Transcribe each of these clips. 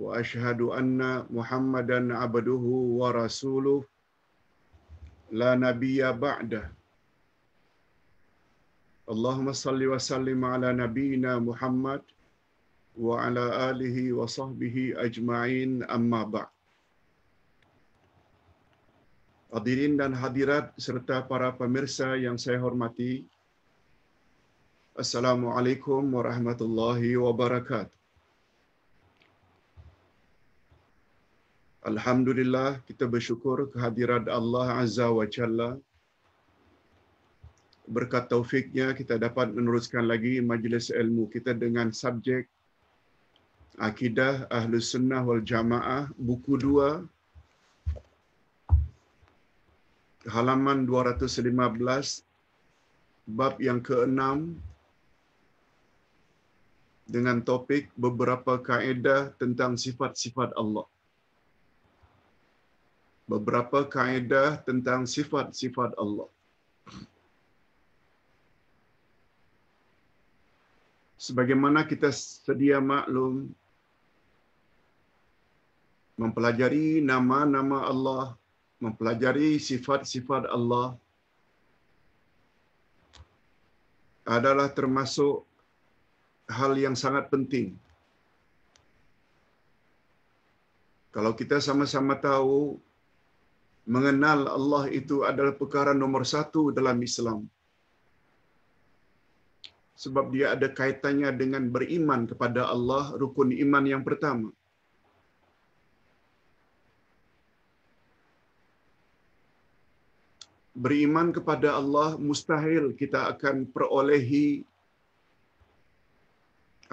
wa ashhadu anna Muhammadan abduhu wa rasuluh la nabiyya ba'da Allahumma salli wa sallim ala nabiyyina Muhammad wa ala alihi wa sahbihi ajma'in amma ba'd Hadirin dan hadirat serta para pemirsa yang saya hormati Assalamualaikum warahmatullahi wabarakatuh Alhamdulillah kita bersyukur kehadiran Allah Azza wa Jalla. Berkat taufiknya kita dapat meneruskan lagi majlis ilmu kita dengan subjek Akidah Ahlus Sunnah wal Jamaah buku 2 halaman 215 bab yang ke-6 dengan topik beberapa kaedah tentang sifat-sifat Allah beberapa kaedah tentang sifat-sifat Allah. Sebagaimana kita sedia maklum mempelajari nama-nama Allah, mempelajari sifat-sifat Allah adalah termasuk hal yang sangat penting. Kalau kita sama-sama tahu mengenal Allah itu adalah perkara nomor satu dalam Islam. Sebab dia ada kaitannya dengan beriman kepada Allah, rukun iman yang pertama. Beriman kepada Allah mustahil kita akan perolehi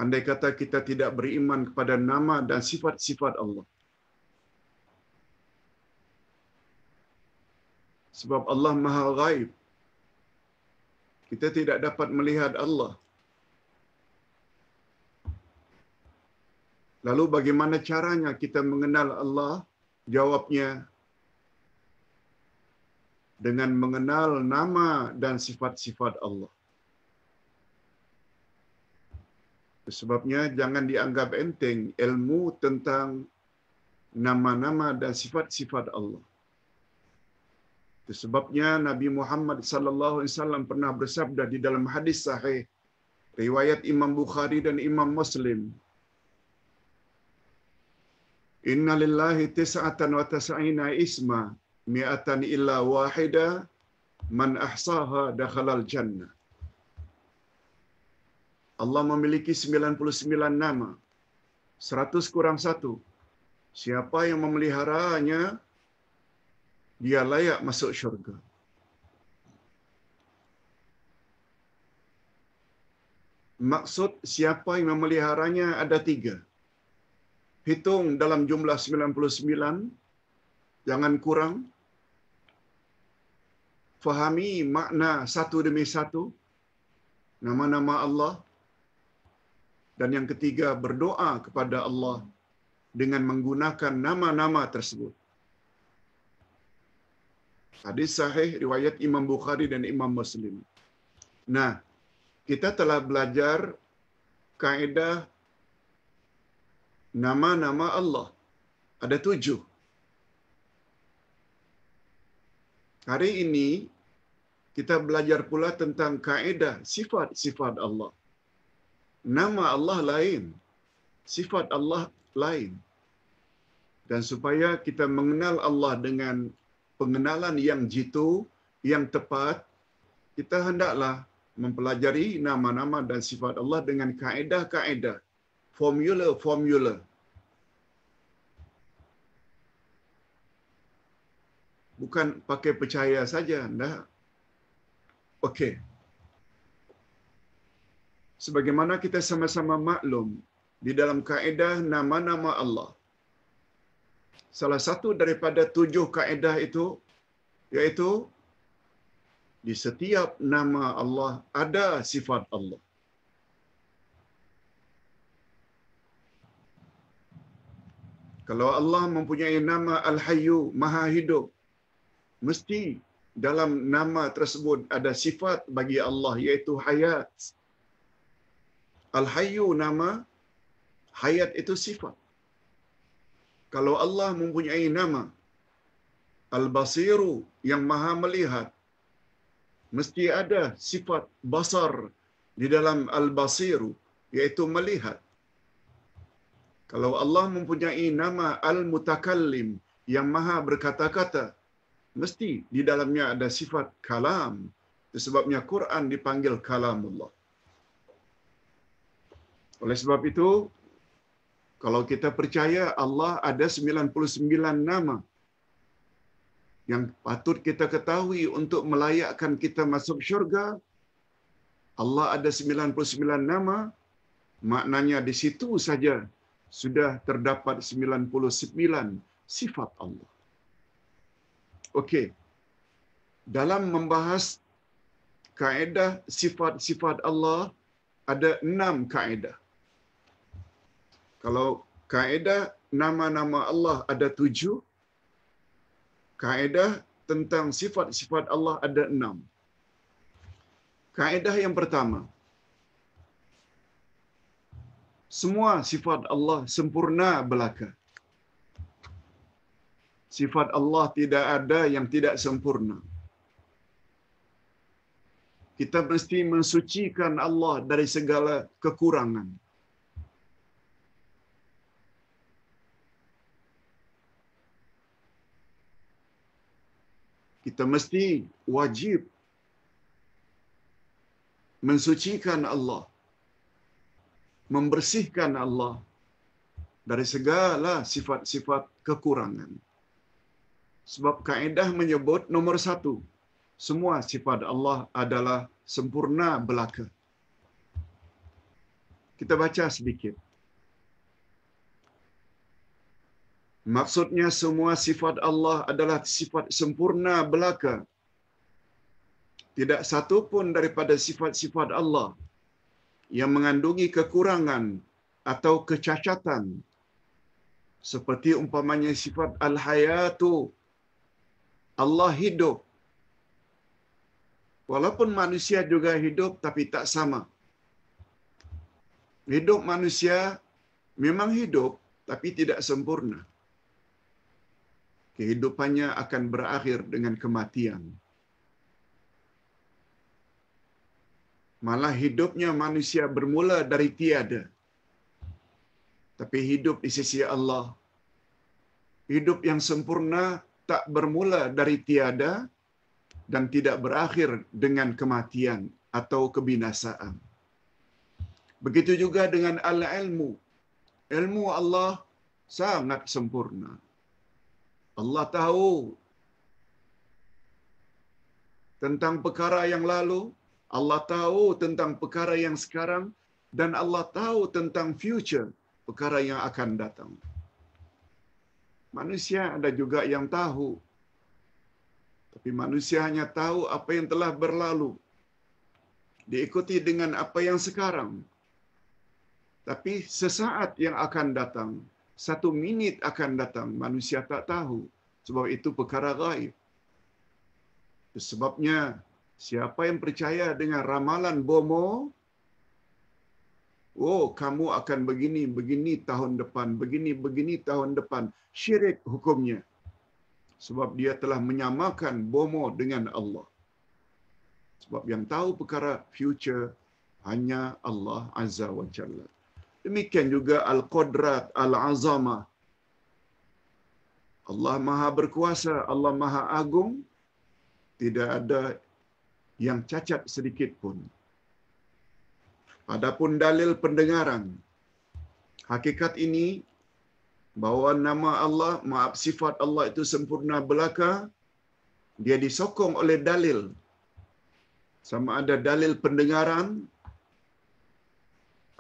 andai kata kita tidak beriman kepada nama dan sifat-sifat Allah. sebab Allah Maha Ghaib. Kita tidak dapat melihat Allah. Lalu bagaimana caranya kita mengenal Allah? Jawabnya dengan mengenal nama dan sifat-sifat Allah. Sebabnya jangan dianggap enteng ilmu tentang nama-nama dan sifat-sifat Allah. Sebabnya Nabi Muhammad sallallahu alaihi wasallam pernah bersabda di dalam hadis sahih riwayat Imam Bukhari dan Imam Muslim. Inna lillahi tis'atan wa tas'ina isma mi'atan illa wahida man ahsaha dakhalal jannah. Allah memiliki 99 nama. 100 kurang 1. Siapa yang memeliharanya, dia layak masuk syurga. Maksud siapa yang memeliharanya ada tiga. Hitung dalam jumlah 99, jangan kurang. Fahami makna satu demi satu, nama-nama Allah. Dan yang ketiga, berdoa kepada Allah dengan menggunakan nama-nama tersebut. Hadis sahih riwayat Imam Bukhari dan Imam Muslim. Nah, kita telah belajar kaidah nama-nama Allah. Ada tujuh. Hari ini kita belajar pula tentang kaidah sifat-sifat Allah. Nama Allah lain, sifat Allah lain. Dan supaya kita mengenal Allah dengan pengenalan yang jitu, yang tepat, kita hendaklah mempelajari nama-nama dan sifat Allah dengan kaedah-kaedah, formula-formula. Bukan pakai percaya saja, tidak. Okey. Sebagaimana kita sama-sama maklum di dalam kaedah nama-nama Allah, salah satu daripada tujuh kaedah itu iaitu di setiap nama Allah ada sifat Allah. Kalau Allah mempunyai nama Al-Hayyu, Maha Hidup, mesti dalam nama tersebut ada sifat bagi Allah iaitu hayat. Al-Hayyu nama, hayat itu sifat kalau Allah mempunyai nama Al-Basiru yang maha melihat, mesti ada sifat basar di dalam Al-Basiru, yaitu melihat. Kalau Allah mempunyai nama Al-Mutakallim yang maha berkata-kata, mesti di dalamnya ada sifat kalam, sebabnya Quran dipanggil kalamullah. Oleh sebab itu, kalau kita percaya Allah ada 99 nama yang patut kita ketahui untuk melayakkan kita masuk syurga, Allah ada 99 nama, maknanya di situ saja sudah terdapat 99 sifat Allah. Okey. Dalam membahas kaedah sifat-sifat Allah, ada enam kaedah kalau kaedah nama-nama Allah ada tujuh, kaedah tentang sifat-sifat Allah ada enam. Kaedah yang pertama, semua sifat Allah sempurna belaka. Sifat Allah tidak ada yang tidak sempurna. Kita mesti mensucikan Allah dari segala kekurangan. kita mesti wajib mensucikan Allah, membersihkan Allah dari segala sifat-sifat kekurangan. Sebab kaedah menyebut nomor satu, semua sifat Allah adalah sempurna belaka. Kita baca sedikit. Maksudnya semua sifat Allah adalah sifat sempurna belaka. Tidak satu pun daripada sifat-sifat Allah yang mengandungi kekurangan atau kecacatan. Seperti umpamanya sifat Al-Hayatu. Allah hidup. Walaupun manusia juga hidup tapi tak sama. Hidup manusia memang hidup tapi tidak sempurna kehidupannya akan berakhir dengan kematian. Malah hidupnya manusia bermula dari tiada. Tapi hidup di sisi Allah, hidup yang sempurna tak bermula dari tiada dan tidak berakhir dengan kematian atau kebinasaan. Begitu juga dengan al-ilmu. Ilmu Allah sangat sempurna. Allah tahu tentang perkara yang lalu, Allah tahu tentang perkara yang sekarang dan Allah tahu tentang future, perkara yang akan datang. Manusia ada juga yang tahu. Tapi manusia hanya tahu apa yang telah berlalu. Diikuti dengan apa yang sekarang. Tapi sesaat yang akan datang, satu minit akan datang manusia tak tahu sebab itu perkara gaib sebabnya siapa yang percaya dengan ramalan bomo oh kamu akan begini begini tahun depan begini begini tahun depan syirik hukumnya sebab dia telah menyamakan bomo dengan Allah sebab yang tahu perkara future hanya Allah azza wa jalla Demikian juga Al-Qudrat, Al-Azamah. Allah Maha Berkuasa, Allah Maha Agung. Tidak ada yang cacat sedikit pun. Adapun dalil pendengaran. Hakikat ini bahawa nama Allah, maaf sifat Allah itu sempurna belaka. Dia disokong oleh dalil. Sama ada dalil pendengaran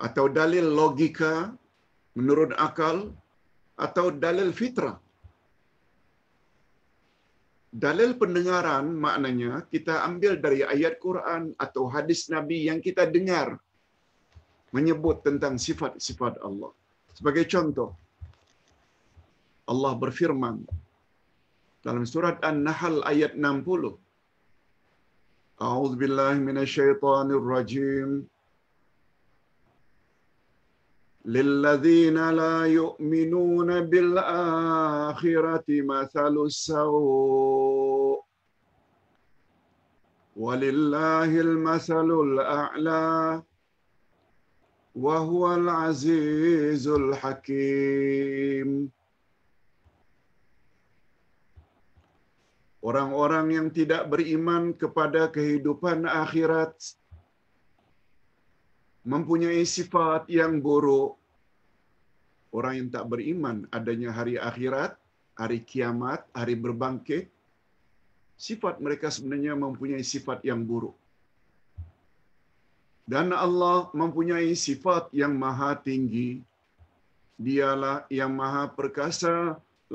atau dalil logika menurut akal atau dalil fitrah. Dalil pendengaran maknanya kita ambil dari ayat Quran atau hadis Nabi yang kita dengar menyebut tentang sifat-sifat Allah. Sebagai contoh, Allah berfirman dalam surat An-Nahl ayat 60. A'udzubillahi minasyaitonirrajim. rajim. للذين لا يؤمنون بالآخرة مثل السوء ولله المثل الأعلى وهو العزيز الحكيم Orang-orang yang tidak beriman kepada kehidupan akhirat mempunyai sifat yang buruk. Orang yang tak beriman adanya hari akhirat, hari kiamat, hari berbangkit. Sifat mereka sebenarnya mempunyai sifat yang buruk. Dan Allah mempunyai sifat yang maha tinggi. Dialah yang maha perkasa,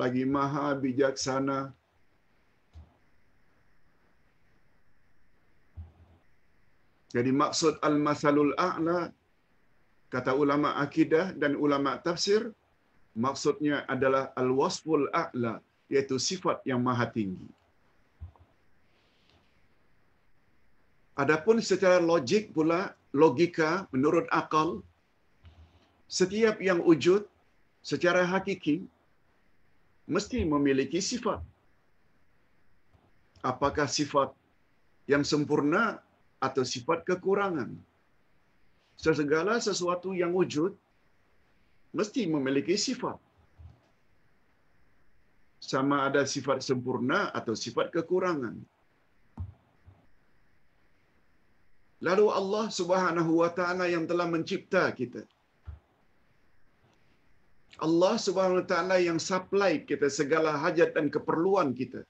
lagi maha bijaksana. Jadi maksud al-masalul a'la kata ulama akidah dan ulama tafsir maksudnya adalah al-wasful a'la iaitu sifat yang maha tinggi. Adapun secara logik pula logika menurut akal setiap yang wujud secara hakiki mesti memiliki sifat. Apakah sifat yang sempurna atau sifat kekurangan. Segala sesuatu yang wujud mesti memiliki sifat. Sama ada sifat sempurna atau sifat kekurangan. Lalu Allah Subhanahu wa taala yang telah mencipta kita. Allah Subhanahu wa taala yang supply kita segala hajat dan keperluan kita.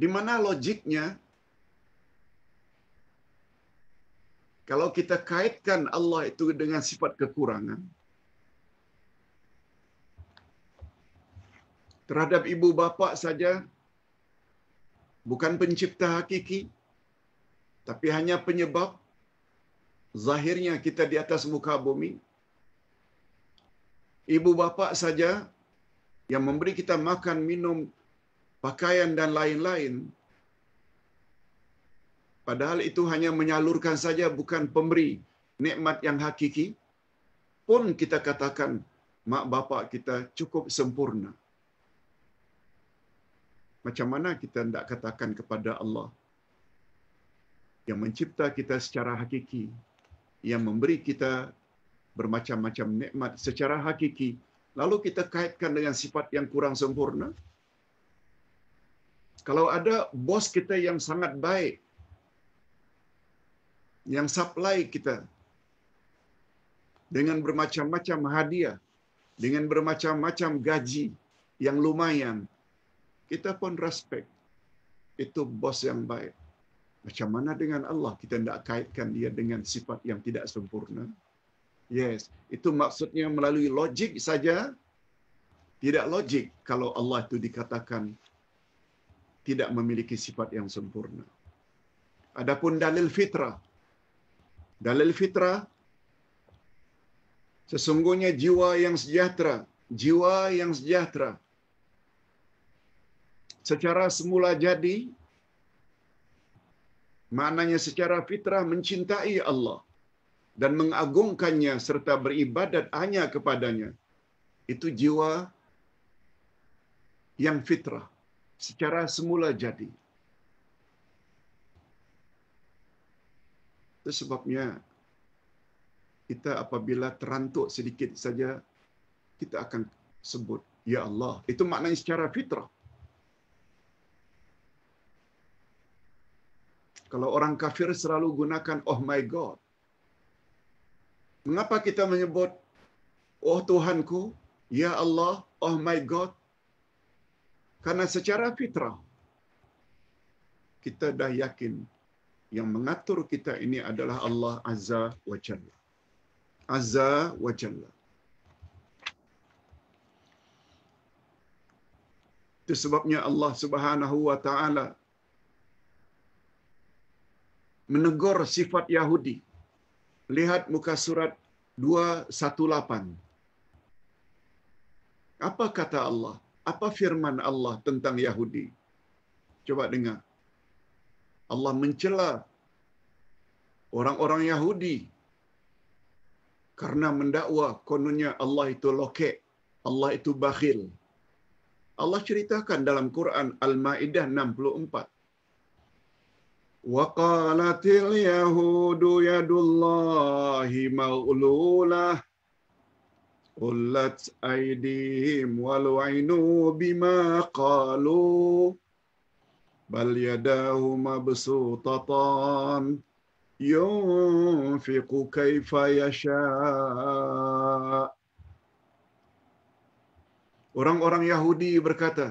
Di mana logiknya? Kalau kita kaitkan Allah itu dengan sifat kekurangan, terhadap ibu bapa saja bukan pencipta hakiki tapi hanya penyebab zahirnya kita di atas muka bumi ibu bapa saja yang memberi kita makan minum pakaian dan lain-lain. Padahal itu hanya menyalurkan saja bukan pemberi nikmat yang hakiki pun kita katakan mak bapak kita cukup sempurna. Macam mana kita hendak katakan kepada Allah yang mencipta kita secara hakiki, yang memberi kita bermacam-macam nikmat secara hakiki, lalu kita kaitkan dengan sifat yang kurang sempurna? Kalau ada bos kita yang sangat baik, yang supply kita dengan bermacam-macam hadiah, dengan bermacam-macam gaji yang lumayan, kita pun respect. Itu bos yang baik. Macam mana dengan Allah kita tidak kaitkan dia dengan sifat yang tidak sempurna? Yes, itu maksudnya melalui logik saja. Tidak logik kalau Allah itu dikatakan tidak memiliki sifat yang sempurna. Adapun dalil fitrah. Dalil fitrah sesungguhnya jiwa yang sejahtera, jiwa yang sejahtera secara semula jadi maknanya secara fitrah mencintai Allah dan mengagungkannya serta beribadat hanya kepadanya itu jiwa yang fitrah secara semula jadi. Itu sebabnya kita apabila terantuk sedikit saja, kita akan sebut, Ya Allah. Itu maknanya secara fitrah. Kalau orang kafir selalu gunakan, Oh my God. Mengapa kita menyebut, Oh Tuhanku, Ya Allah, Oh my God. Karena secara fitrah kita dah yakin yang mengatur kita ini adalah Allah Azza wa Jalla. Azza wa Jalla. Itu sebabnya Allah Subhanahu wa taala menegur sifat Yahudi. Lihat muka surat 218. Apa kata Allah? apa firman Allah tentang Yahudi? Coba dengar. Allah mencela orang-orang Yahudi karena mendakwa kononnya Allah itu lokek, Allah itu bakhil. Allah ceritakan dalam Quran Al-Maidah 64. Wa qalatil yahudu yadullahi maululah قلت أيديهم ولعنوا بما قالوا بل يداه مبسوطتان ينفق كيف يشاء Orang-orang Yahudi berkata,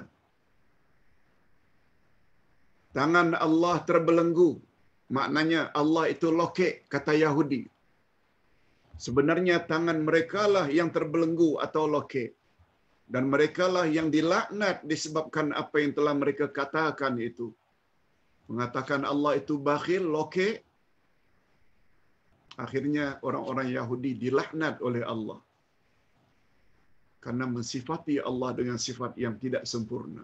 Tangan Allah terbelenggu. Maknanya Allah itu loke, kata Yahudi sebenarnya tangan merekalah yang terbelenggu atau loke dan merekalah yang dilaknat disebabkan apa yang telah mereka katakan itu mengatakan Allah itu bakhil loke akhirnya orang-orang Yahudi dilaknat oleh Allah karena mensifati Allah dengan sifat yang tidak sempurna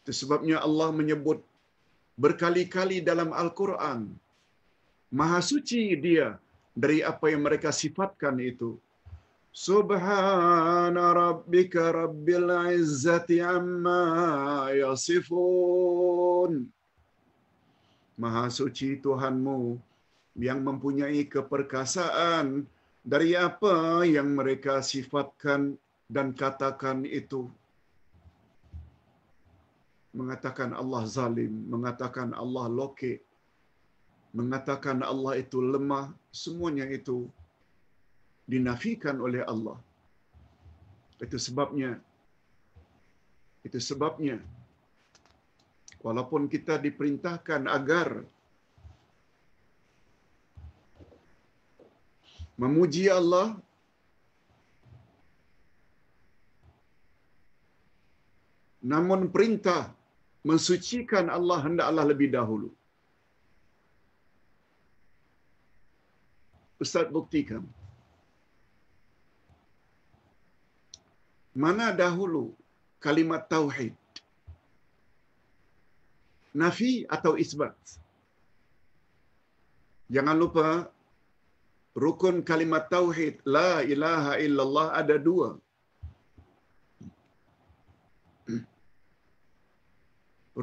itu sebabnya Allah menyebut berkali-kali dalam Al-Quran Maha suci dia dari apa yang mereka sifatkan itu. Subhana rabbika rabbil izzati amma yasifun. Maha suci Tuhanmu yang mempunyai keperkasaan dari apa yang mereka sifatkan dan katakan itu. Mengatakan Allah zalim, mengatakan Allah lokek, mengatakan Allah itu lemah, semuanya itu dinafikan oleh Allah. Itu sebabnya, itu sebabnya, walaupun kita diperintahkan agar memuji Allah, namun perintah mensucikan Allah hendaklah lebih dahulu. Ustaz buktikan. Mana dahulu kalimat tauhid? Nafi atau isbat? Jangan lupa rukun kalimat tauhid la ilaha illallah ada dua.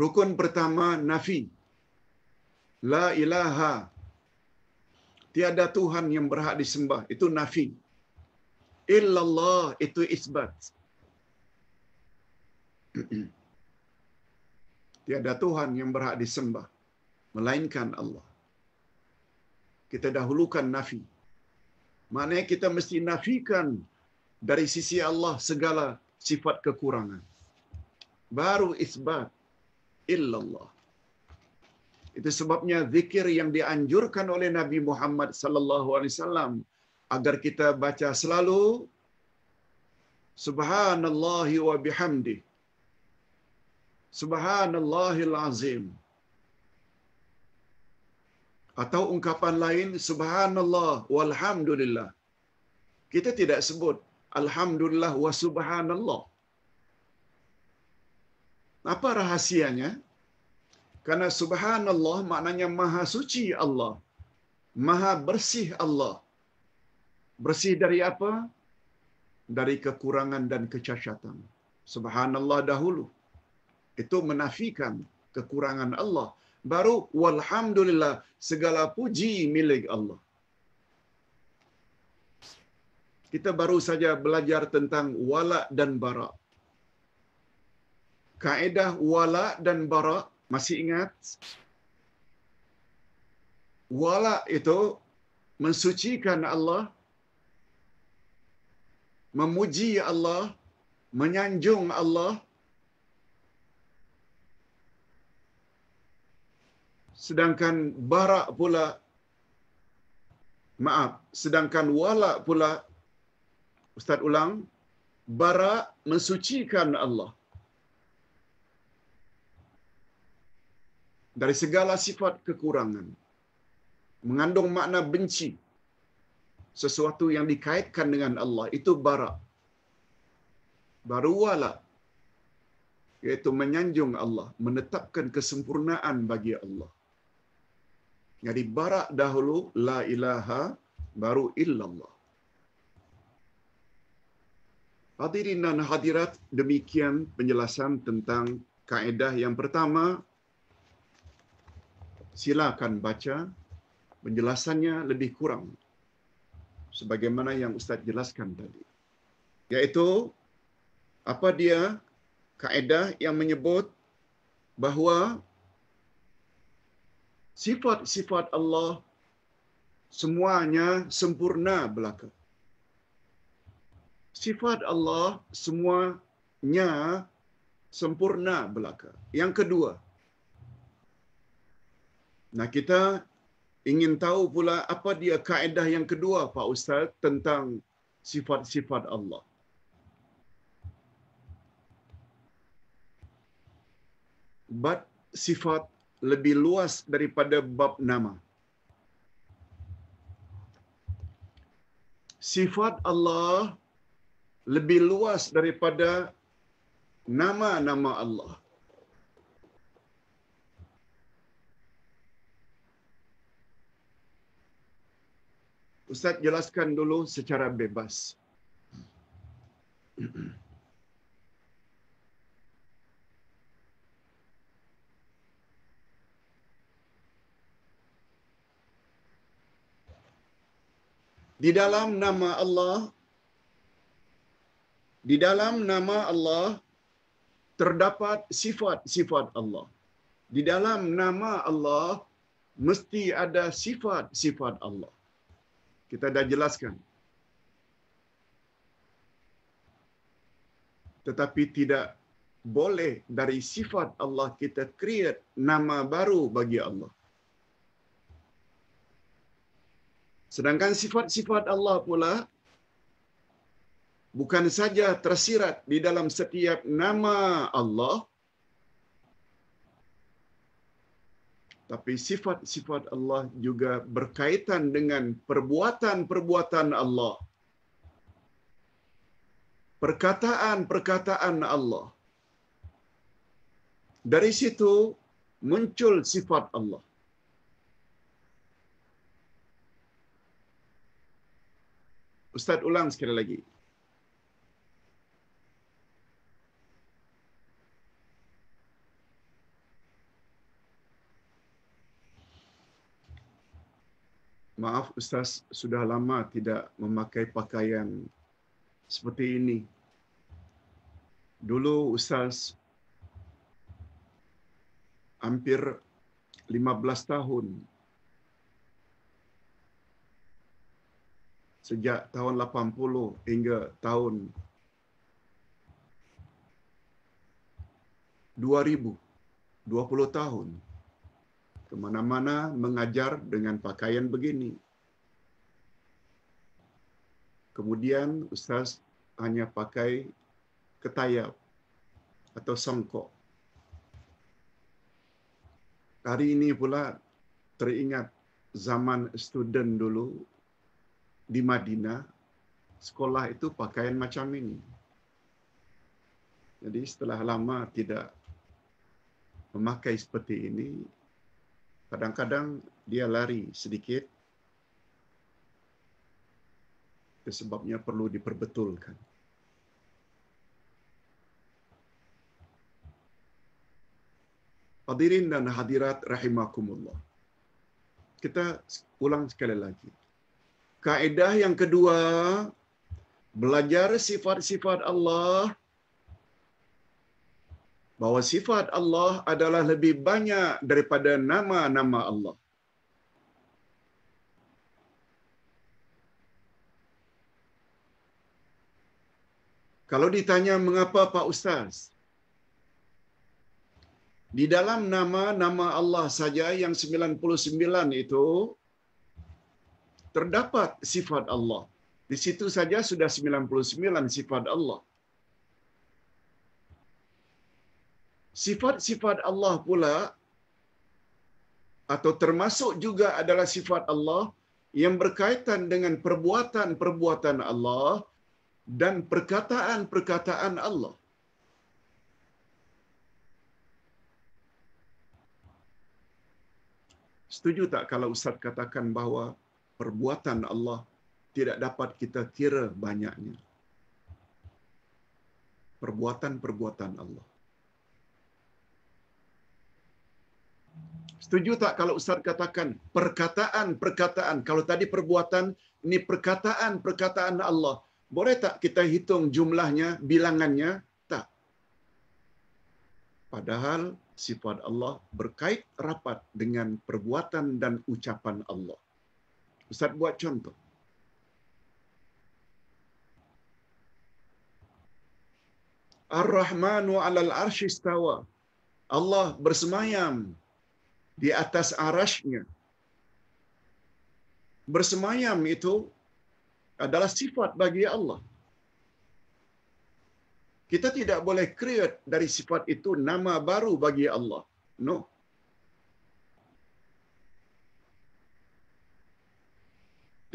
Rukun pertama nafi. La ilaha tiada Tuhan yang berhak disembah itu nafi illallah itu isbat tiada Tuhan yang berhak disembah melainkan Allah kita dahulukan nafi maknanya kita mesti nafikan dari sisi Allah segala sifat kekurangan baru isbat illallah itu sebabnya zikir yang dianjurkan oleh Nabi Muhammad sallallahu alaihi wasallam agar kita baca selalu Subhanallah wa bihamdi. Subhanallahil azim. Atau ungkapan lain subhanallah walhamdulillah. Kita tidak sebut alhamdulillah wa subhanallah. Apa rahasianya? Karena subhanallah maknanya maha suci Allah. Maha bersih Allah. Bersih dari apa? Dari kekurangan dan kecacatan. Subhanallah dahulu. Itu menafikan kekurangan Allah. Baru walhamdulillah segala puji milik Allah. Kita baru saja belajar tentang wala dan bara. Kaedah wala dan bara masih ingat wala itu mensucikan Allah memuji Allah menyanjung Allah sedangkan bara pula maaf sedangkan wala pula ustaz ulang bara mensucikan Allah dari segala sifat kekurangan mengandung makna benci sesuatu yang dikaitkan dengan Allah itu barak, baru wala iaitu menyanjung Allah menetapkan kesempurnaan bagi Allah jadi barak dahulu la ilaha baru illallah Hadirin dan hadirat, demikian penjelasan tentang kaedah yang pertama, silakan baca penjelasannya lebih kurang sebagaimana yang Ustaz jelaskan tadi. Yaitu apa dia kaedah yang menyebut bahawa sifat-sifat Allah semuanya sempurna belaka. Sifat Allah semuanya sempurna belaka. Yang kedua, Nah kita ingin tahu pula apa dia kaedah yang kedua Pak Ustaz tentang sifat-sifat Allah. Bab sifat lebih luas daripada bab nama. Sifat Allah lebih luas daripada nama-nama Allah. Ustaz jelaskan dulu secara bebas. Di dalam nama Allah di dalam nama Allah terdapat sifat-sifat Allah. Di dalam nama Allah mesti ada sifat-sifat Allah kita dah jelaskan. Tetapi tidak boleh dari sifat Allah kita create nama baru bagi Allah. Sedangkan sifat-sifat Allah pula bukan saja tersirat di dalam setiap nama Allah, tapi sifat-sifat Allah juga berkaitan dengan perbuatan-perbuatan Allah. Perkataan-perkataan Allah. Dari situ muncul sifat Allah. Ustaz ulang sekali lagi. Maaf Ustaz sudah lama tidak memakai pakaian seperti ini. Dulu Ustaz hampir 15 tahun sejak tahun 80 hingga tahun 2000 20 tahun kemana-mana mengajar dengan pakaian begini. Kemudian Ustaz hanya pakai ketayap atau songkok. Hari ini pula teringat zaman student dulu di Madinah, sekolah itu pakaian macam ini. Jadi setelah lama tidak memakai seperti ini, kadang-kadang dia lari sedikit sebabnya perlu diperbetulkan. Hadirin dan hadirat rahimakumullah. Kita ulang sekali lagi. Kaedah yang kedua, belajar sifat-sifat Allah bahawa sifat Allah adalah lebih banyak daripada nama-nama Allah. Kalau ditanya mengapa Pak Ustaz? Di dalam nama-nama Allah saja yang 99 itu terdapat sifat Allah. Di situ saja sudah 99 sifat Allah. sifat-sifat Allah pula atau termasuk juga adalah sifat Allah yang berkaitan dengan perbuatan-perbuatan Allah dan perkataan-perkataan Allah. Setuju tak kalau Ustaz katakan bahawa perbuatan Allah tidak dapat kita kira banyaknya? Perbuatan-perbuatan Allah. Setuju tak kalau Ustaz katakan perkataan-perkataan. Kalau tadi perbuatan, ini perkataan-perkataan Allah. Boleh tak kita hitung jumlahnya, bilangannya? Tak. Padahal sifat Allah berkait rapat dengan perbuatan dan ucapan Allah. Ustaz buat contoh. Ar-Rahmanu 'alal Arshistawa Allah bersemayam di atas arasnya. Bersemayam itu adalah sifat bagi Allah. Kita tidak boleh create dari sifat itu nama baru bagi Allah. No.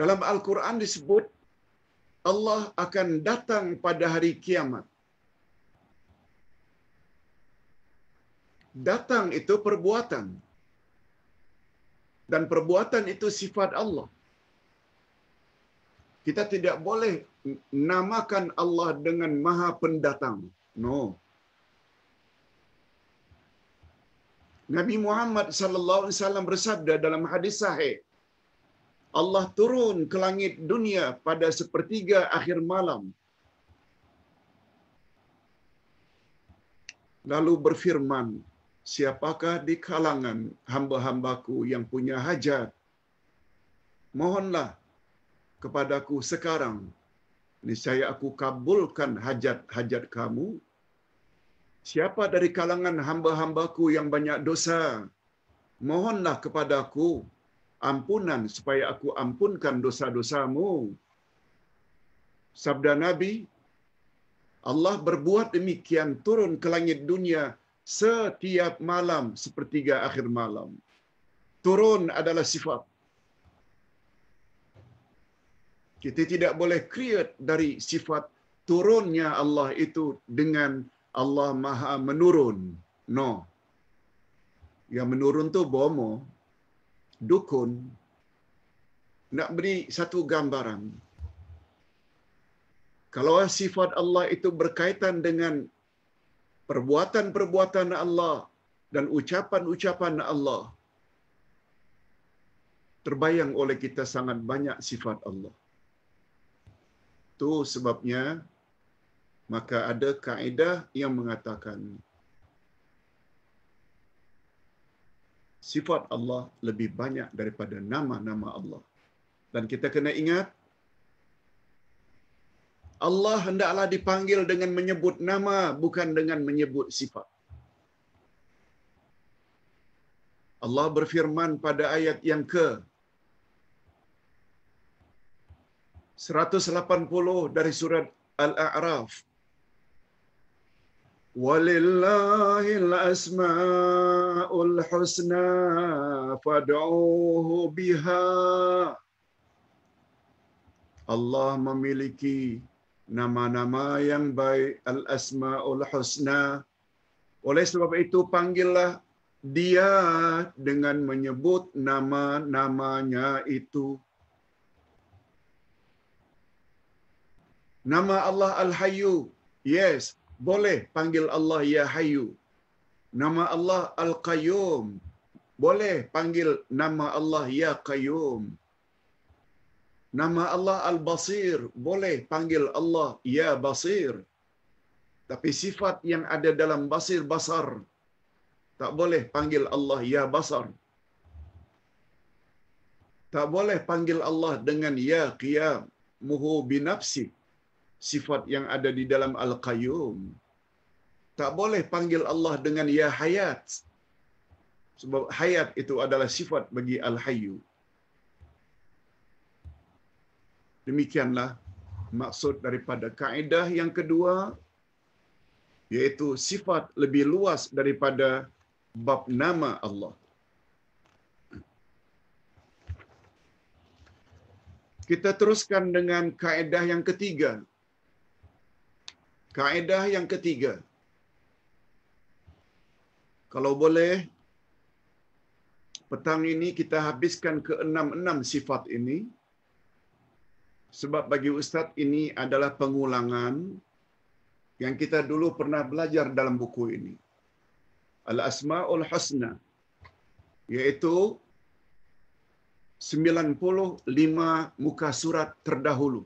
Dalam Al-Quran disebut Allah akan datang pada hari kiamat. Datang itu perbuatan dan perbuatan itu sifat Allah. Kita tidak boleh namakan Allah dengan Maha Pendatang. No. Nabi Muhammad sallallahu alaihi wasallam bersabda dalam hadis sahih, Allah turun ke langit dunia pada sepertiga akhir malam. Lalu berfirman, siapakah di kalangan hamba-hambaku yang punya hajat. Mohonlah kepadaku sekarang, ini saya aku kabulkan hajat-hajat kamu. Siapa dari kalangan hamba-hambaku yang banyak dosa, mohonlah kepadaku ampunan supaya aku ampunkan dosa-dosamu. Sabda Nabi, Allah berbuat demikian turun ke langit dunia setiap malam sepertiga akhir malam. Turun adalah sifat. Kita tidak boleh create dari sifat turunnya Allah itu dengan Allah Maha menurun. No. Yang menurun tu bomo dukun nak beri satu gambaran. Kalau sifat Allah itu berkaitan dengan perbuatan-perbuatan Allah dan ucapan-ucapan Allah terbayang oleh kita sangat banyak sifat Allah. Itu sebabnya maka ada kaedah yang mengatakan sifat Allah lebih banyak daripada nama-nama Allah. Dan kita kena ingat Allah hendaklah dipanggil dengan menyebut nama bukan dengan menyebut sifat. Allah berfirman pada ayat yang ke 180 dari surat Al-A'raf. Walillahi al-asma'ul husna fad'uhu biha. Allah memiliki nama-nama yang baik al-asmaul husna oleh sebab itu panggillah dia dengan menyebut nama-namanya itu nama Allah al-hayyu yes boleh panggil Allah ya hayyu nama Allah al-qayyum boleh panggil nama Allah ya qayyum Nama Allah Al-Basir, boleh panggil Allah Ya Basir. Tapi sifat yang ada dalam Basir Basar, tak boleh panggil Allah Ya Basar. Tak boleh panggil Allah dengan Ya Qiyam, Muhu Binapsi, sifat yang ada di dalam Al-Qayyum. Tak boleh panggil Allah dengan Ya Hayat, sebab Hayat itu adalah sifat bagi Al-Hayyum. Demikianlah maksud daripada kaedah yang kedua, yaitu sifat lebih luas daripada bab nama Allah. Kita teruskan dengan kaedah yang ketiga. Kaedah yang ketiga. Kalau boleh, petang ini kita habiskan ke enam-enam sifat ini. Sebab bagi Ustaz ini adalah pengulangan yang kita dulu pernah belajar dalam buku ini. Al-Asma'ul Husna. Iaitu 95 muka surat terdahulu.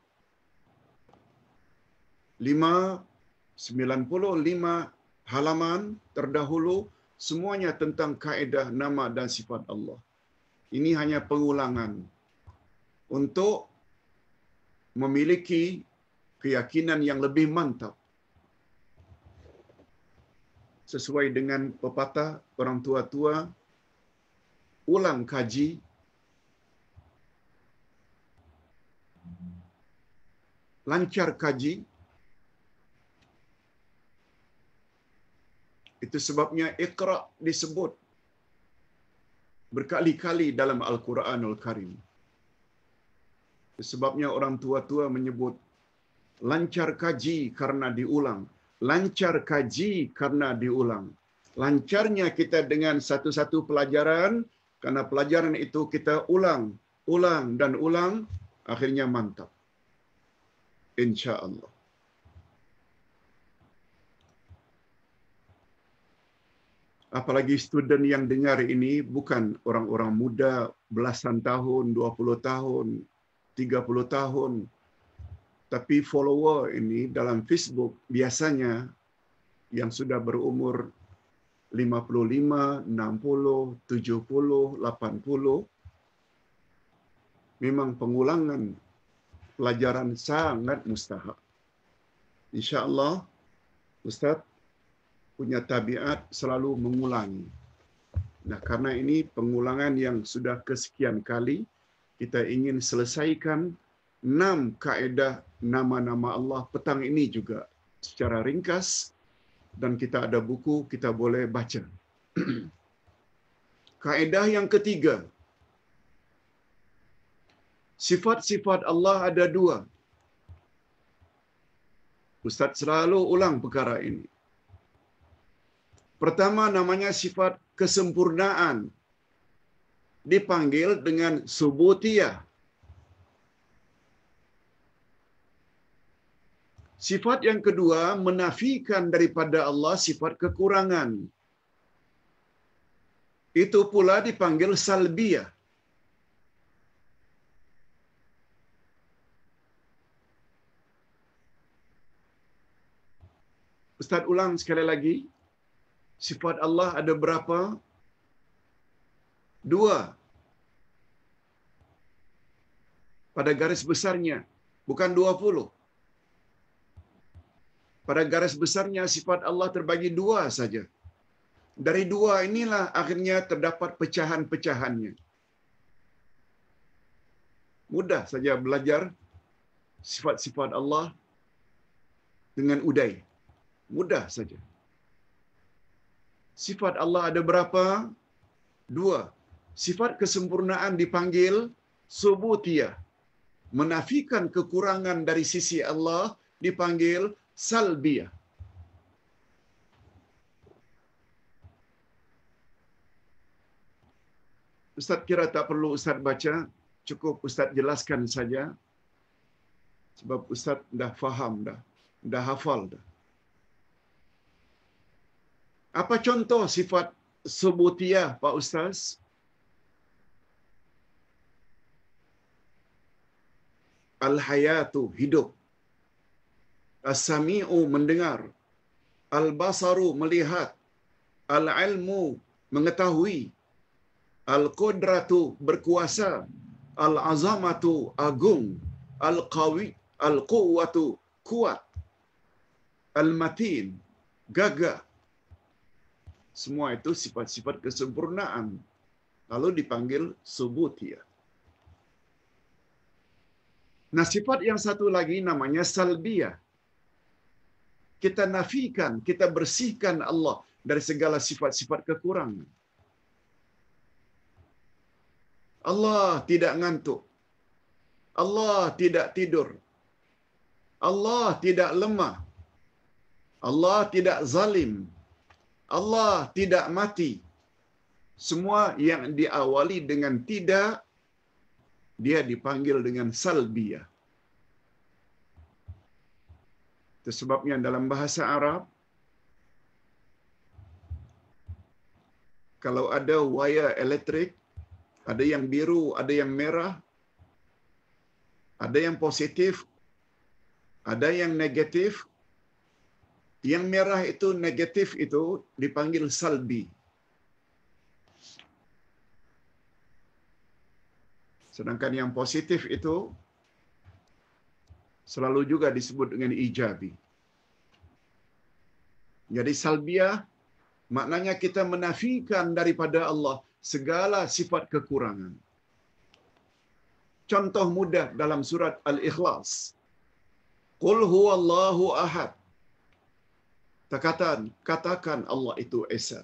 5, 95 halaman terdahulu semuanya tentang kaedah nama dan sifat Allah. Ini hanya pengulangan untuk memiliki keyakinan yang lebih mantap. Sesuai dengan pepatah orang tua-tua, ulang kaji lancar kaji itu sebabnya ikra disebut berkali-kali dalam Al-Qur'anul Karim. Sebabnya orang tua-tua menyebut lancar kaji karena diulang. Lancar kaji karena diulang. Lancarnya kita dengan satu-satu pelajaran, karena pelajaran itu kita ulang, ulang dan ulang, akhirnya mantap. Insya Allah. Apalagi student yang dengar ini bukan orang-orang muda belasan tahun, 20 tahun, 30 tahun. Tapi follower ini dalam Facebook biasanya yang sudah berumur 55, 60, 70, 80 memang pengulangan pelajaran sangat mustahak. Insya Allah, Ustaz punya tabiat selalu mengulangi. Nah, karena ini pengulangan yang sudah kesekian kali, kita ingin selesaikan enam kaedah nama-nama Allah petang ini juga secara ringkas dan kita ada buku kita boleh baca. kaedah yang ketiga. Sifat-sifat Allah ada dua. Ustaz selalu ulang perkara ini. Pertama namanya sifat kesempurnaan dipanggil dengan subutia. Sifat yang kedua menafikan daripada Allah sifat kekurangan. Itu pula dipanggil salbia. Ustaz ulang sekali lagi. Sifat Allah ada berapa? Dua, pada garis besarnya, bukan dua puluh Pada garis besarnya sifat Allah terbagi dua saja. Dari dua inilah akhirnya terdapat pecahan-pecahannya. Mudah saja belajar sifat-sifat Allah dengan udai. Mudah saja. Sifat Allah ada berapa? Dua. Dua sifat kesempurnaan dipanggil subutiyah. Menafikan kekurangan dari sisi Allah dipanggil salbiyah. Ustaz kira tak perlu Ustaz baca, cukup Ustaz jelaskan saja. Sebab Ustaz dah faham dah, dah hafal dah. Apa contoh sifat subutiyah Pak Ustaz? Al-hayatu hidup. As-sami'u mendengar. Al-basaru melihat. Al-ilmu mengetahui. Al-qudratu berkuasa. Al-azamatu agung. Al-qawi, al-quwatu kuat. Al-matin gagah. Semua itu sifat-sifat kesempurnaan. Lalu dipanggil subutiyah. Nah, sifat yang satu lagi namanya salbia. Kita nafikan, kita bersihkan Allah dari segala sifat-sifat kekurangan. Allah tidak ngantuk. Allah tidak tidur. Allah tidak lemah. Allah tidak zalim. Allah tidak mati. Semua yang diawali dengan tidak dia dipanggil dengan salbia. Sebabnya dalam bahasa Arab, kalau ada wire elektrik, ada yang biru, ada yang merah, ada yang positif, ada yang negatif, yang merah itu negatif itu dipanggil salbi. Sedangkan yang positif itu selalu juga disebut dengan ijabi. Jadi salbiah maknanya kita menafikan daripada Allah segala sifat kekurangan. Contoh mudah dalam surat Al-Ikhlas. Qul huwallahu ahad. Takatan, katakan Allah itu Esa.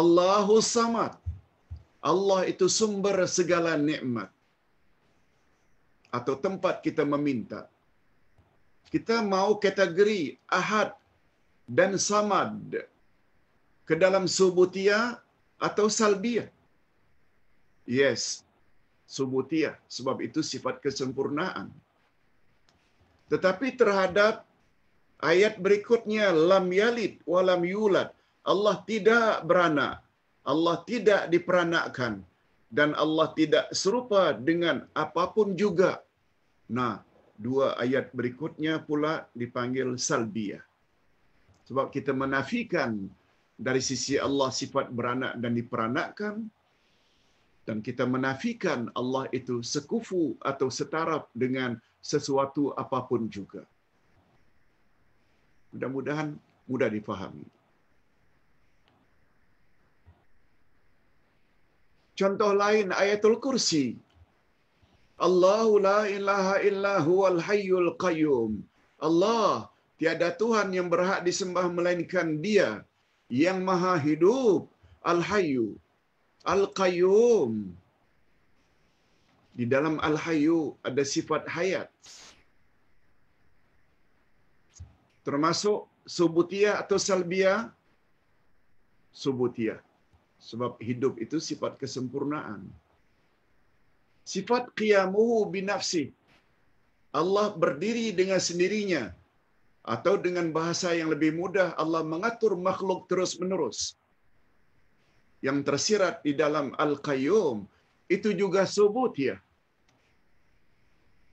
Allahu samad. Allah itu sumber segala nikmat atau tempat kita meminta. Kita mau kategori ahad dan samad ke dalam subutia atau salbia. Yes, subutia sebab itu sifat kesempurnaan. Tetapi terhadap ayat berikutnya lam yalid walam yulad Allah tidak beranak Allah tidak diperanakkan dan Allah tidak serupa dengan apapun juga. Nah, dua ayat berikutnya pula dipanggil salbiyah. Sebab kita menafikan dari sisi Allah sifat beranak dan diperanakkan dan kita menafikan Allah itu sekufu atau setara dengan sesuatu apapun juga. Mudah-mudahan mudah difahami. Contoh lain ayatul kursi. Allahu la ilaha illa huwal hayyul qayyum. Allah tiada Tuhan yang berhak disembah melainkan dia yang maha hidup. Al-hayyu. Al-qayyum. Di dalam al-hayyu ada sifat hayat. Termasuk subutia atau salbia. Subutia sebab hidup itu sifat kesempurnaan. Sifat qiyamuhu binafsi. Allah berdiri dengan sendirinya atau dengan bahasa yang lebih mudah Allah mengatur makhluk terus-menerus. Yang tersirat di dalam Al-Qayyum itu juga sebut ya.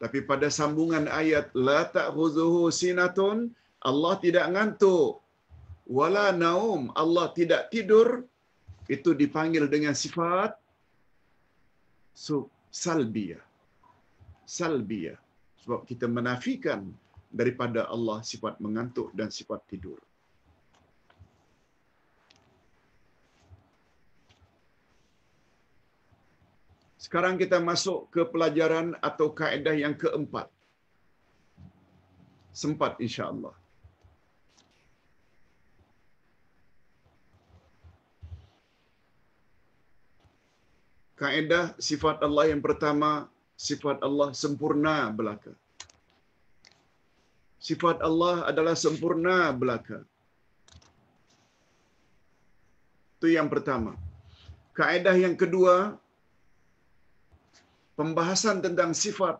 Tapi pada sambungan ayat la ta'khuzuhu sinatun Allah tidak ngantuk wala naum Allah tidak tidur itu dipanggil dengan sifat so, salbia. Salbia. Sebab kita menafikan daripada Allah sifat mengantuk dan sifat tidur. Sekarang kita masuk ke pelajaran atau kaedah yang keempat. Sempat Insyaallah. kaedah sifat Allah yang pertama, sifat Allah sempurna belaka. Sifat Allah adalah sempurna belaka. Itu yang pertama. Kaedah yang kedua, pembahasan tentang sifat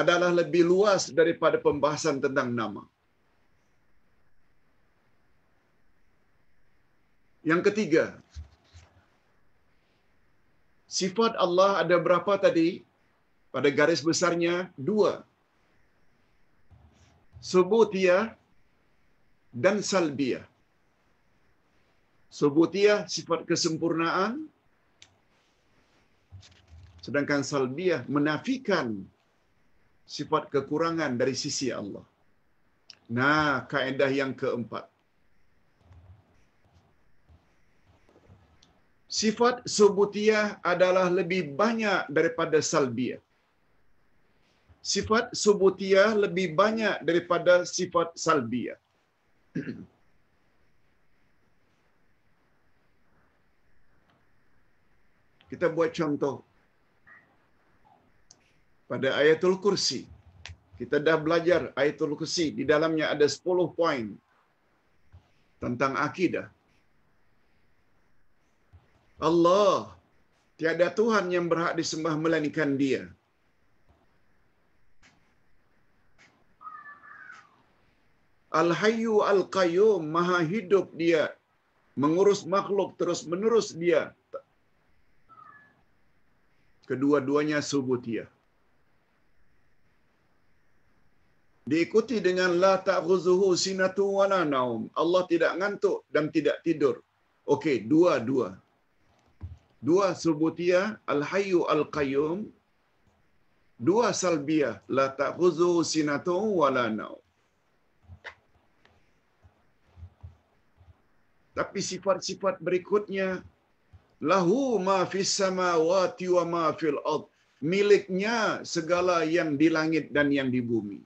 adalah lebih luas daripada pembahasan tentang nama. Yang ketiga, sifat Allah ada berapa tadi? Pada garis besarnya dua. Subutiyah dan salbiyah. Subutiyah sifat kesempurnaan. Sedangkan salbiyah menafikan sifat kekurangan dari sisi Allah. Nah, kaedah yang keempat. sifat subutiyah adalah lebih banyak daripada salbiyah. Sifat subutiyah lebih banyak daripada sifat salbiyah. Kita buat contoh. Pada ayatul kursi. Kita dah belajar ayatul kursi. Di dalamnya ada 10 poin tentang akidah. Allah. Tiada Tuhan yang berhak disembah melainkan dia. Al-Hayyu Al-Qayyum, maha hidup dia. Mengurus makhluk terus menerus dia. Kedua-duanya subuh dia. Diikuti dengan la ta'khuzuhu sinatu wa la naum. Allah tidak ngantuk dan tidak tidur. Okey, dua-dua dua subutiyah al hayyu al qayyum dua salbiyah la ta'khudhu sinatu wa la naum tapi sifat-sifat berikutnya lahu ma fis samawati wa ma fil ard miliknya segala yang di langit dan yang di bumi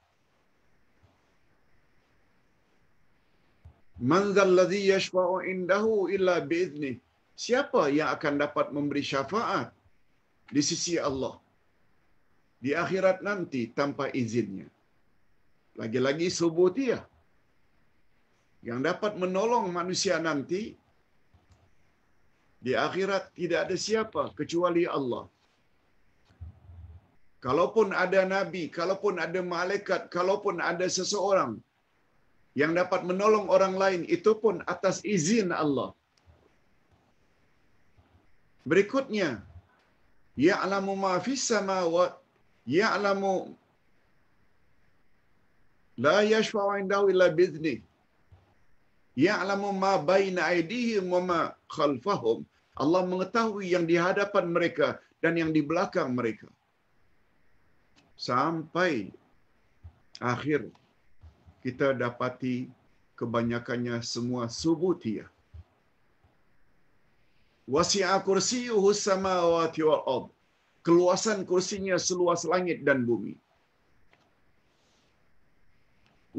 man dhal ladzi yashfa'u indahu illa bi idznihi siapa yang akan dapat memberi syafaat di sisi Allah di akhirat nanti tanpa izinnya. Lagi-lagi subuh dia ya. yang dapat menolong manusia nanti di akhirat tidak ada siapa kecuali Allah. Kalaupun ada nabi, kalaupun ada malaikat, kalaupun ada seseorang yang dapat menolong orang lain itu pun atas izin Allah. Berikutnya, Ya ya'lamu ma fis samawat ya'lamu la yashfa'u indahu illa bi'zni. Ya'lamu ma baina aydihim wa ma khalfahum. Allah mengetahui yang di hadapan mereka dan yang di belakang mereka. Sampai akhir kita dapati kebanyakannya semua subutiyah. Wasi'a kursiyuhu samawati wal ard. Keluasan kursinya seluas langit dan bumi.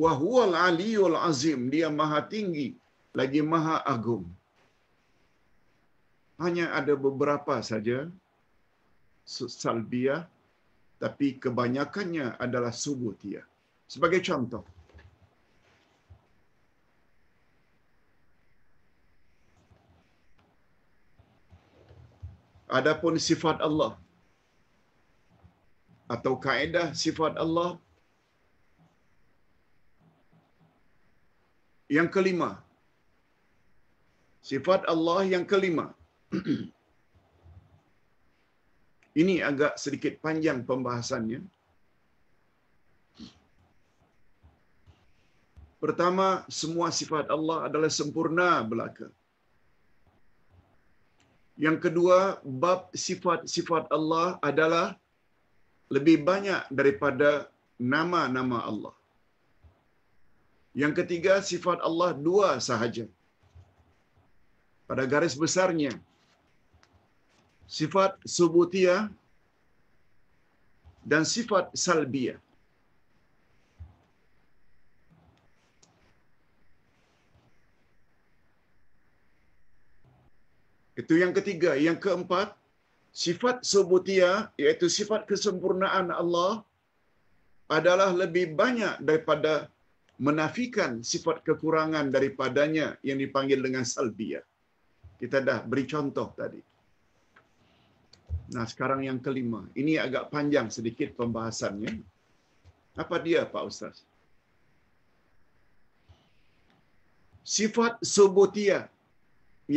Wa huwal aliyul azim. Dia maha tinggi lagi maha agung. Hanya ada beberapa saja salbiah tapi kebanyakannya adalah subuh subutiah. Sebagai contoh, Adapun sifat Allah atau kaedah sifat Allah yang kelima. Sifat Allah yang kelima. Ini agak sedikit panjang pembahasannya. Pertama, semua sifat Allah adalah sempurna belaka. Yang kedua, bab sifat-sifat Allah adalah lebih banyak daripada nama-nama Allah. Yang ketiga, sifat Allah dua sahaja. Pada garis besarnya, sifat subutiyah dan sifat salbiyah. Itu yang ketiga. Yang keempat, sifat subutia iaitu sifat kesempurnaan Allah adalah lebih banyak daripada menafikan sifat kekurangan daripadanya yang dipanggil dengan salbia. Kita dah beri contoh tadi. Nah, sekarang yang kelima. Ini agak panjang sedikit pembahasannya. Apa dia, Pak Ustaz? Sifat subutiyah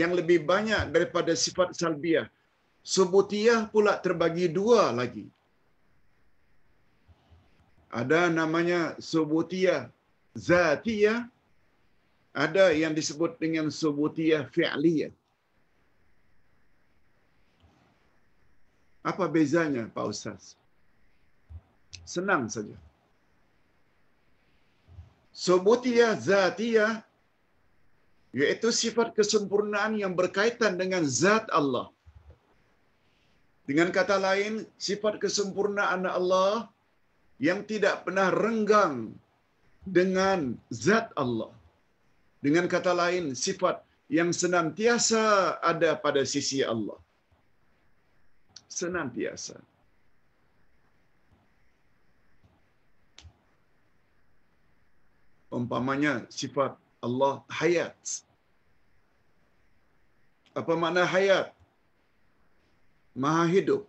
yang lebih banyak daripada sifat salbiah. Subutiyah pula terbagi dua lagi. Ada namanya subutiyah zatiyah, ada yang disebut dengan subutiyah fi'liyah. Apa bezanya Pak Ustaz? Senang saja. Subutiyah zatiyah yaitu sifat kesempurnaan yang berkaitan dengan zat Allah. Dengan kata lain, sifat kesempurnaan Allah yang tidak pernah renggang dengan zat Allah. Dengan kata lain, sifat yang senantiasa ada pada sisi Allah. Senantiasa. Umpamanya sifat Allah hayat apa makna hayat? Maha hidup.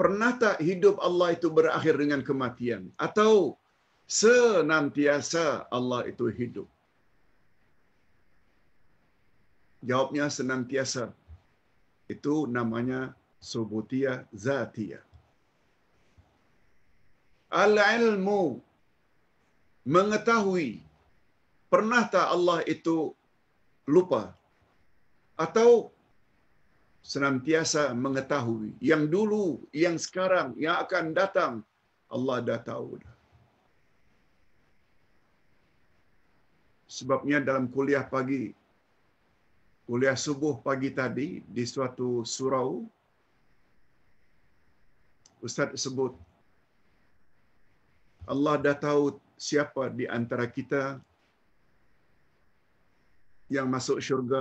Pernah tak hidup Allah itu berakhir dengan kematian? Atau senantiasa Allah itu hidup? Jawabnya senantiasa. Itu namanya subutia zatia. Al-ilmu mengetahui pernah tak Allah itu lupa atau senantiasa mengetahui yang dulu, yang sekarang, yang akan datang Allah dah tahu Sebabnya dalam kuliah pagi, kuliah subuh pagi tadi di suatu surau, Ustaz sebut, Allah dah tahu siapa di antara kita yang masuk syurga.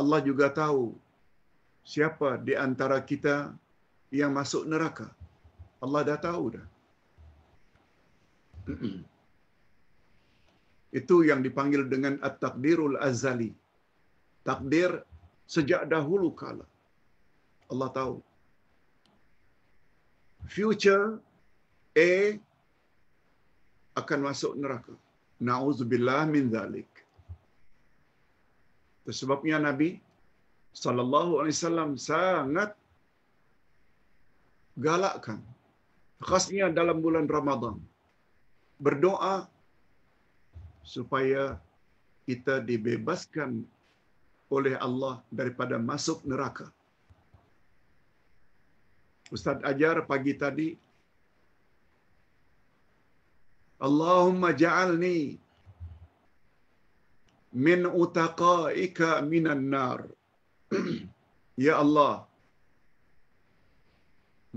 Allah juga tahu siapa di antara kita yang masuk neraka. Allah dah tahu dah. Itu yang dipanggil dengan at-takdirul azali. Takdir sejak dahulu kala. Allah tahu. Future A akan masuk neraka. Nauzubillah min zalik. Itu sebabnya Nabi sallallahu alaihi wasallam sangat galakkan khasnya dalam bulan Ramadan berdoa supaya kita dibebaskan oleh Allah daripada masuk neraka. Ustaz ajar pagi tadi Allahumma ja'alni min utaqaika minan nar. ya Allah,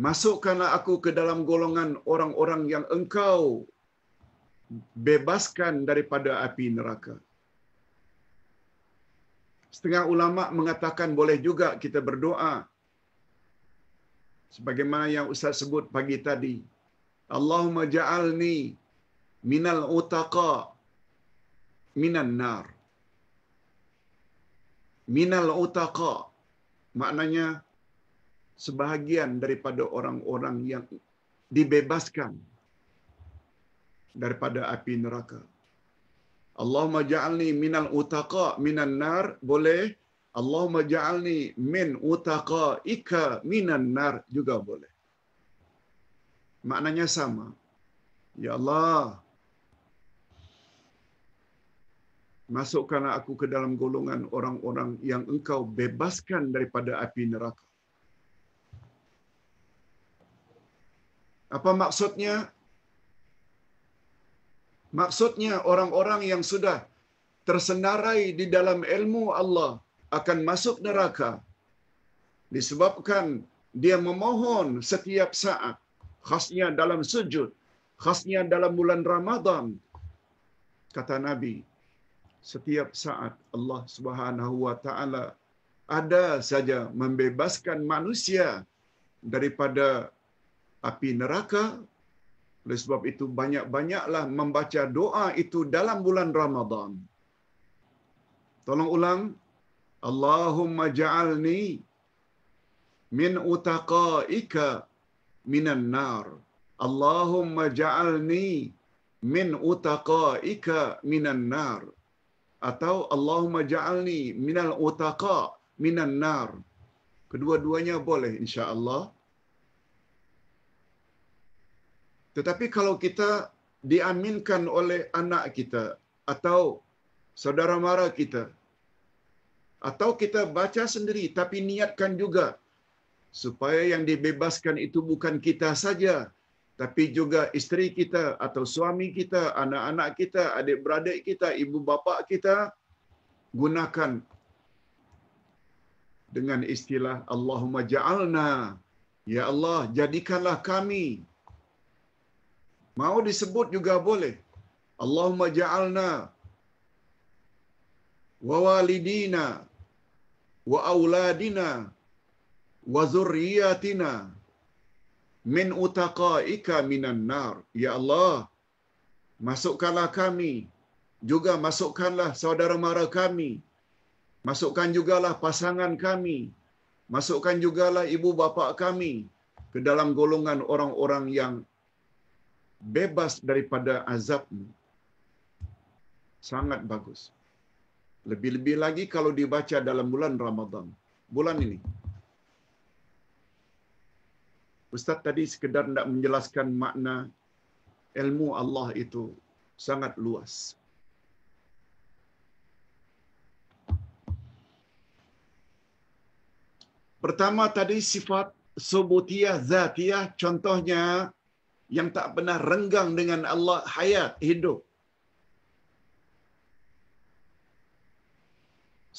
masukkanlah aku ke dalam golongan orang-orang yang engkau bebaskan daripada api neraka. Setengah ulama mengatakan boleh juga kita berdoa sebagaimana yang ustaz sebut pagi tadi. Allahumma ja'alni minal utaqa minan nar minal utaqa maknanya sebahagian daripada orang-orang yang dibebaskan daripada api neraka. Allahumma ja'alni minal utaqa minan nar boleh. Allahumma ja'alni min utaqa ika minan nar juga boleh. Maknanya sama. Ya Allah, masukkanlah aku ke dalam golongan orang-orang yang engkau bebaskan daripada api neraka. Apa maksudnya? Maksudnya orang-orang yang sudah tersenarai di dalam ilmu Allah akan masuk neraka disebabkan dia memohon setiap saat khasnya dalam sujud khasnya dalam bulan Ramadan kata nabi setiap saat Allah Subhanahu wa taala ada saja membebaskan manusia daripada api neraka oleh sebab itu banyak-banyaklah membaca doa itu dalam bulan Ramadan tolong ulang Allahumma ja'alni min utaqaika minan nar Allahumma ja'alni min utaqaika minan nar atau Allahumma ja'alni minal utaqa minan nar. Kedua-duanya boleh insya-Allah. Tetapi kalau kita diaminkan oleh anak kita atau saudara mara kita atau kita baca sendiri tapi niatkan juga supaya yang dibebaskan itu bukan kita saja tapi juga isteri kita atau suami kita, anak-anak kita, adik-beradik kita, ibu bapa kita gunakan dengan istilah Allahumma ja'alna ya Allah jadikanlah kami mau disebut juga boleh Allahumma ja'alna wa walidina wa auladina wa zurriyatina min utaqaika minan nar ya Allah masukkanlah kami juga masukkanlah saudara mara kami masukkan jugalah pasangan kami masukkan jugalah ibu bapa kami ke dalam golongan orang-orang yang bebas daripada azabmu sangat bagus lebih-lebih lagi kalau dibaca dalam bulan Ramadan bulan ini Ustaz tadi sekedar nak menjelaskan makna ilmu Allah itu sangat luas. Pertama tadi sifat subutiyah zatiyah contohnya yang tak pernah renggang dengan Allah hayat hidup.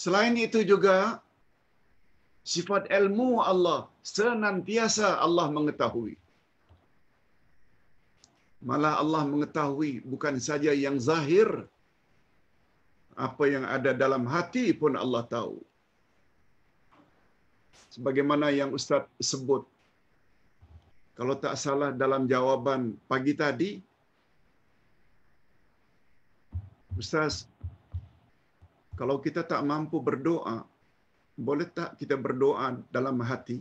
Selain itu juga sifat ilmu Allah senantiasa Allah mengetahui. Malah Allah mengetahui bukan saja yang zahir, apa yang ada dalam hati pun Allah tahu. Sebagaimana yang Ustaz sebut, kalau tak salah dalam jawaban pagi tadi, Ustaz, kalau kita tak mampu berdoa, boleh tak kita berdoa dalam hati?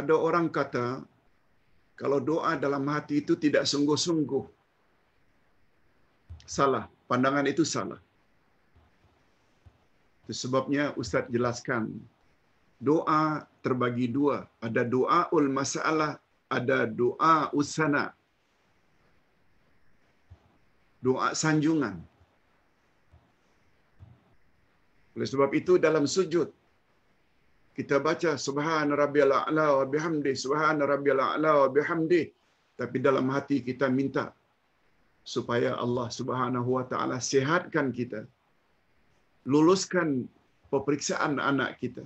Ada orang kata, kalau doa dalam hati itu tidak sungguh-sungguh, salah. Pandangan itu salah. Itu sebabnya Ustaz jelaskan, doa terbagi dua. Ada doa ul masalah, ada doa usana. Doa sanjungan. Oleh sebab itu dalam sujud kita baca subhan rabbiyal a'la wa bihamdi subhan rabbiyal a'la wa bihamdi tapi dalam hati kita minta supaya Allah Subhanahu wa taala sihatkan kita luluskan peperiksaan anak kita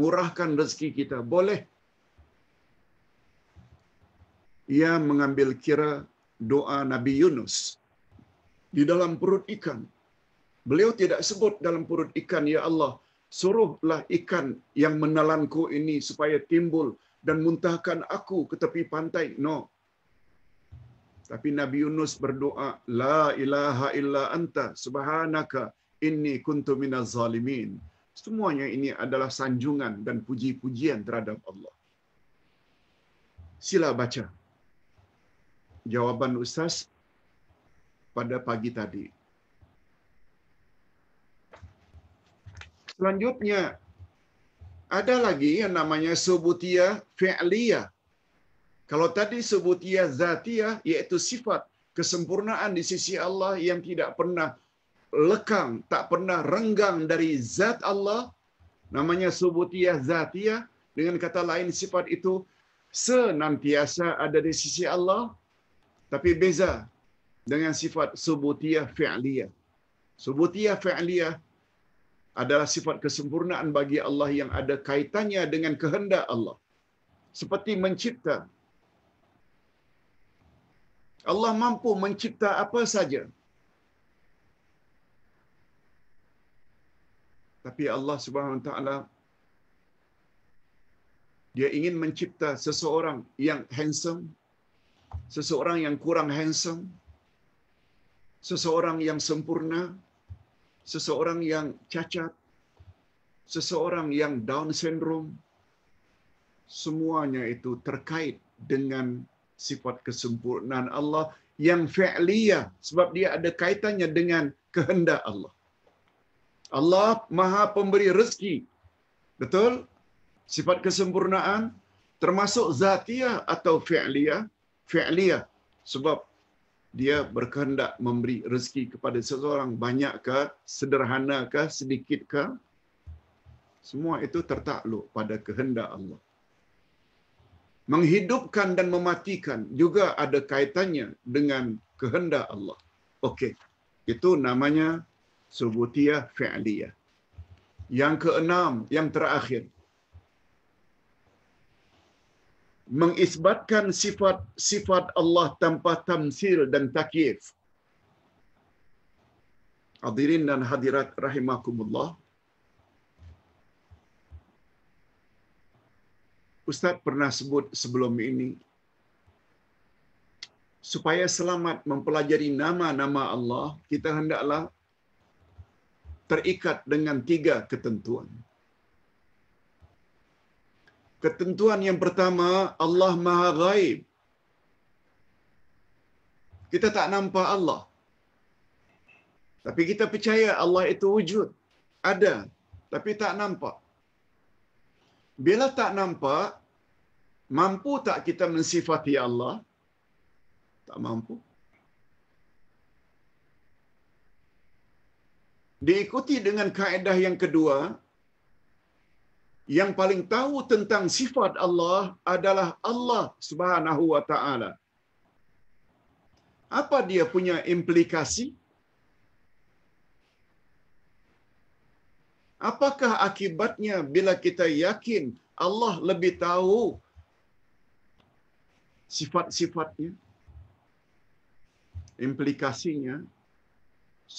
murahkan rezeki kita boleh ia mengambil kira doa Nabi Yunus di dalam perut ikan Beliau tidak sebut dalam perut ikan, Ya Allah, suruhlah ikan yang menelanku ini supaya timbul dan muntahkan aku ke tepi pantai. No. Tapi Nabi Yunus berdoa, La ilaha illa anta subhanaka inni kuntu minaz zalimin. Semuanya ini adalah sanjungan dan puji-pujian terhadap Allah. Sila baca. Jawaban Ustaz pada pagi tadi. selanjutnya ada lagi yang namanya subutia fi'liyah. Kalau tadi subutia zatia yaitu sifat kesempurnaan di sisi Allah yang tidak pernah lekang, tak pernah renggang dari zat Allah namanya subutia zatia dengan kata lain sifat itu senantiasa ada di sisi Allah tapi beza dengan sifat subutia fi'liyah. Subutia fi'liyah adalah sifat kesempurnaan bagi Allah yang ada kaitannya dengan kehendak Allah. Seperti mencipta. Allah mampu mencipta apa saja. Tapi Allah Subhanahu Wa Taala dia ingin mencipta seseorang yang handsome, seseorang yang kurang handsome, seseorang yang sempurna, seseorang yang cacat, seseorang yang Down syndrome, semuanya itu terkait dengan sifat kesempurnaan Allah yang fi'liyah sebab dia ada kaitannya dengan kehendak Allah. Allah maha pemberi rezeki. Betul? Sifat kesempurnaan termasuk zatiyah atau fi'liyah. Fi'liyah sebab dia berkehendak memberi rezeki kepada seseorang banyak ke, sederhana ke, sedikit ke. Semua itu tertakluk pada kehendak Allah. Menghidupkan dan mematikan juga ada kaitannya dengan kehendak Allah. Okey. Itu namanya subutiyah fi'liyah. Yang keenam, yang terakhir, mengisbatkan sifat-sifat Allah tanpa tamsil dan takif. Hadirin dan hadirat rahimakumullah. Ustaz pernah sebut sebelum ini supaya selamat mempelajari nama-nama Allah, kita hendaklah terikat dengan tiga ketentuan. Ketentuan yang pertama, Allah Maha Ghaib. Kita tak nampak Allah. Tapi kita percaya Allah itu wujud. Ada. Tapi tak nampak. Bila tak nampak, mampu tak kita mensifati Allah? Tak mampu. Diikuti dengan kaedah yang kedua, yang paling tahu tentang sifat Allah adalah Allah Subhanahu wa taala. Apa dia punya implikasi? Apakah akibatnya bila kita yakin Allah lebih tahu sifat-sifatnya? Implikasinya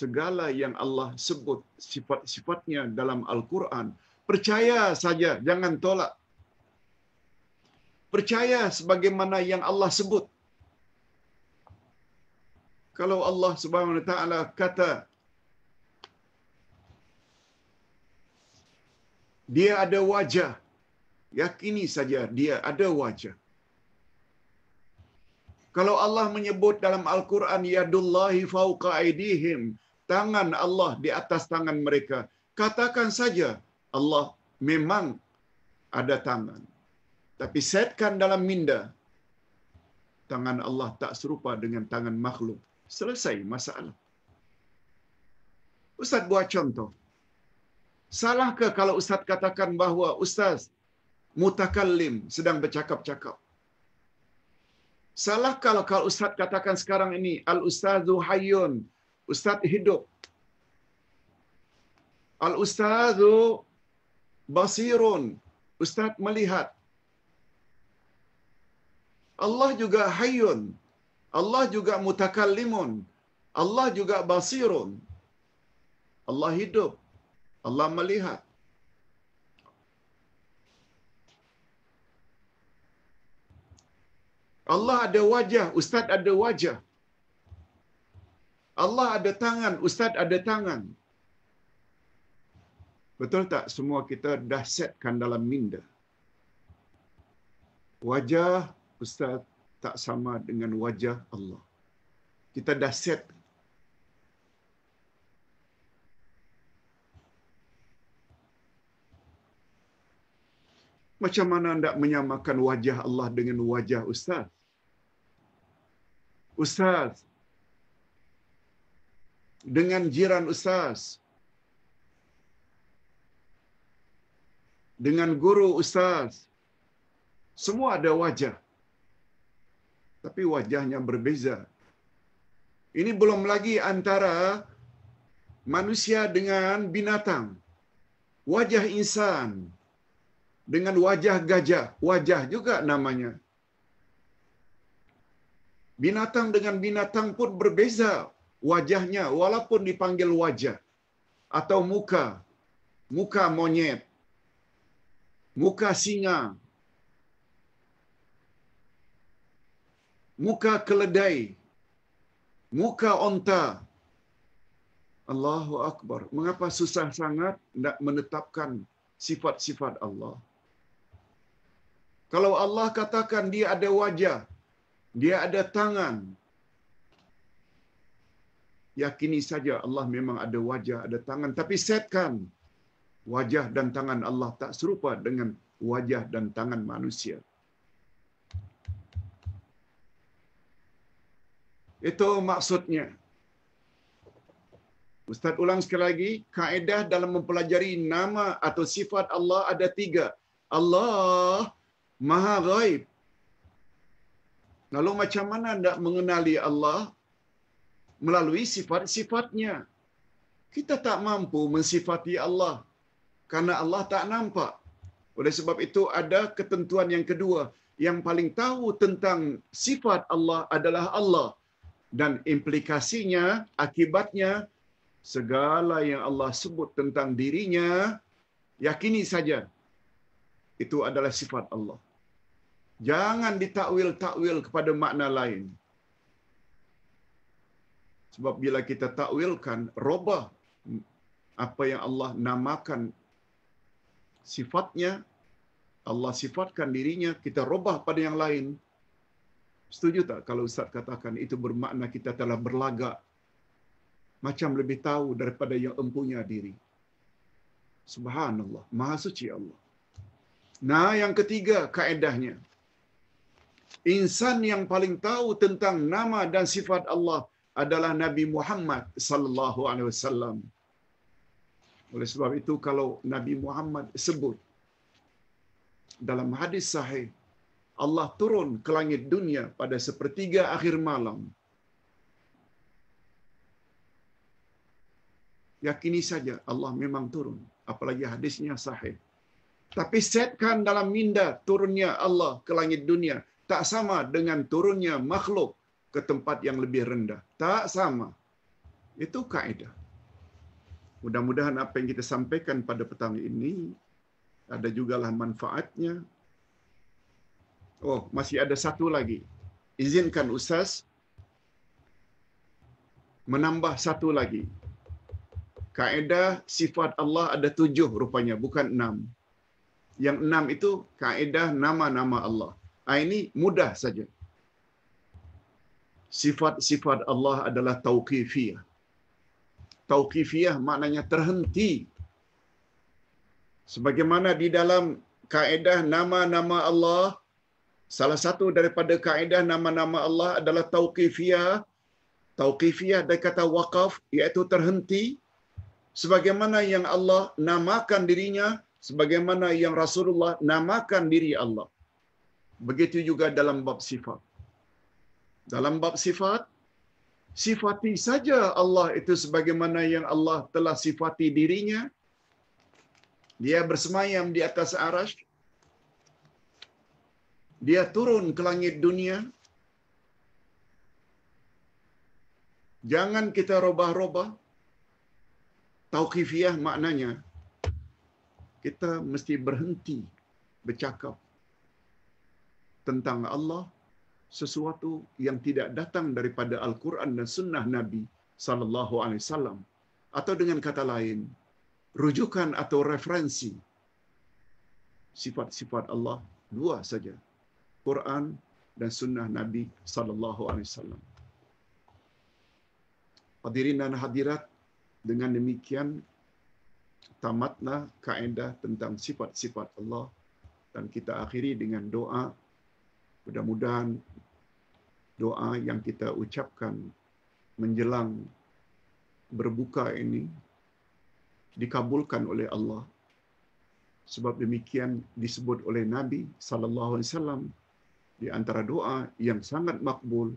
segala yang Allah sebut sifat-sifatnya dalam Al-Qur'an Percaya saja, jangan tolak. Percaya sebagaimana yang Allah sebut. Kalau Allah Subhanahu wa taala kata Dia ada wajah. Yakini saja dia ada wajah. Kalau Allah menyebut dalam Al-Quran, Yadullahi fauqa aidihim, tangan Allah di atas tangan mereka. Katakan saja, Allah memang ada tangan. Tapi setkan dalam minda, tangan Allah tak serupa dengan tangan makhluk. Selesai masalah. Ustaz buat contoh. Salahkah kalau Ustaz katakan bahawa Ustaz mutakallim sedang bercakap-cakap? Salah kalau kalau Ustaz katakan sekarang ini al ustazu hayyun, Ustaz hidup. al ustazu basirun. Ustaz melihat. Allah juga Hayun, Allah juga mutakallimun. Allah juga basirun. Allah hidup. Allah melihat. Allah ada wajah, ustaz ada wajah. Allah ada tangan, ustaz ada tangan. Betul tak semua kita dah setkan dalam minda? Wajah Ustaz tak sama dengan wajah Allah. Kita dah set. Macam mana anda menyamakan wajah Allah dengan wajah Ustaz? Ustaz, dengan jiran Ustaz, dengan guru ustaz. Semua ada wajah. Tapi wajahnya berbeza. Ini belum lagi antara manusia dengan binatang. Wajah insan dengan wajah gajah, wajah juga namanya. Binatang dengan binatang pun berbeza wajahnya walaupun dipanggil wajah atau muka, muka monyet muka singa, muka keledai, muka onta. Allahu Akbar. Mengapa susah sangat nak menetapkan sifat-sifat Allah? Kalau Allah katakan dia ada wajah, dia ada tangan, yakini saja Allah memang ada wajah, ada tangan. Tapi setkan, wajah dan tangan Allah tak serupa dengan wajah dan tangan manusia. Itu maksudnya. Ustaz ulang sekali lagi, kaedah dalam mempelajari nama atau sifat Allah ada tiga. Allah Maha Ghaib. Lalu macam mana anda mengenali Allah melalui sifat-sifatnya? Kita tak mampu mensifati Allah. Karena Allah tak nampak. Oleh sebab itu ada ketentuan yang kedua yang paling tahu tentang sifat Allah adalah Allah dan implikasinya akibatnya segala yang Allah sebut tentang dirinya yakini saja itu adalah sifat Allah. Jangan ditakwil-takwil kepada makna lain. Sebab bila kita takwilkan, robah apa yang Allah namakan sifatnya Allah sifatkan dirinya kita robah pada yang lain setuju tak kalau ustaz katakan itu bermakna kita telah berlagak macam lebih tahu daripada yang empunya diri subhanallah maha suci Allah nah yang ketiga kaedahnya insan yang paling tahu tentang nama dan sifat Allah adalah Nabi Muhammad sallallahu alaihi wasallam oleh sebab itu kalau Nabi Muhammad sebut dalam hadis sahih Allah turun ke langit dunia pada sepertiga akhir malam. Yakini saja Allah memang turun. Apalagi hadisnya sahih. Tapi setkan dalam minda turunnya Allah ke langit dunia. Tak sama dengan turunnya makhluk ke tempat yang lebih rendah. Tak sama. Itu kaedah. Mudah-mudahan apa yang kita sampaikan pada petang ini ada jugalah manfaatnya. Oh, masih ada satu lagi. Izinkan Ustaz menambah satu lagi. Kaedah sifat Allah ada tujuh rupanya, bukan enam. Yang enam itu kaedah nama-nama Allah. Ah, ini mudah saja. Sifat-sifat Allah adalah tauqifiyah tauqifiyah maknanya terhenti. Sebagaimana di dalam kaedah nama-nama Allah, salah satu daripada kaedah nama-nama Allah adalah tauqifiyah. Tauqifiyah dari kata waqaf iaitu terhenti. Sebagaimana yang Allah namakan dirinya, sebagaimana yang Rasulullah namakan diri Allah. Begitu juga dalam bab sifat. Dalam bab sifat, sifati saja Allah itu sebagaimana yang Allah telah sifati dirinya. Dia bersemayam di atas arash. Dia turun ke langit dunia. Jangan kita robah-robah. Tauqifiyah maknanya. Kita mesti berhenti bercakap tentang Allah, sesuatu yang tidak datang daripada Al-Quran dan Sunnah Nabi Sallallahu Alaihi Wasallam atau dengan kata lain rujukan atau referensi sifat-sifat Allah dua saja Quran dan Sunnah Nabi Sallallahu Alaihi Wasallam. Hadirin dan hadirat dengan demikian tamatlah kaedah tentang sifat-sifat Allah dan kita akhiri dengan doa Mudah-mudahan doa yang kita ucapkan menjelang berbuka ini dikabulkan oleh Allah. Sebab demikian disebut oleh Nabi sallallahu alaihi wasallam di antara doa yang sangat makbul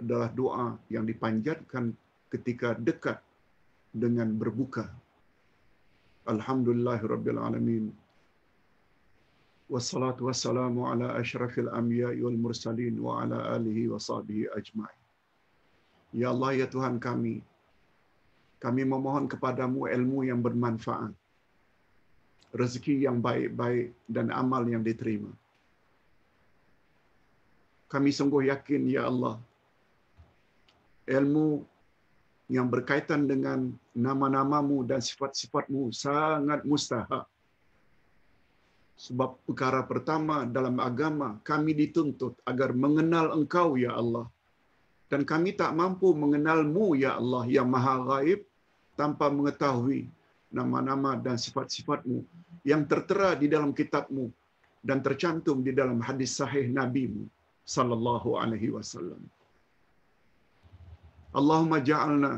adalah doa yang dipanjatkan ketika dekat dengan berbuka. Alhamdulillahirabbil والصلاة والسلام على أشرف الأنبياء والمرسلين وعلى آله وصحبه أجمعين. يا الله يا Tuhan kami, kami memohon kepadamu ilmu yang bermanfaat, rezeki yang baik-baik dan amal yang diterima. Kami sungguh yakin ya Allah, ilmu yang berkaitan dengan nama-namamu dan sifat-sifatmu sangat mustahak. Sebab perkara pertama dalam agama kami dituntut agar mengenal engkau ya Allah. Dan kami tak mampu mengenalmu ya Allah yang maha gaib tanpa mengetahui nama-nama dan sifat-sifatmu yang tertera di dalam kitabmu dan tercantum di dalam hadis sahih nabimu sallallahu alaihi wasallam. Allahumma ja'alna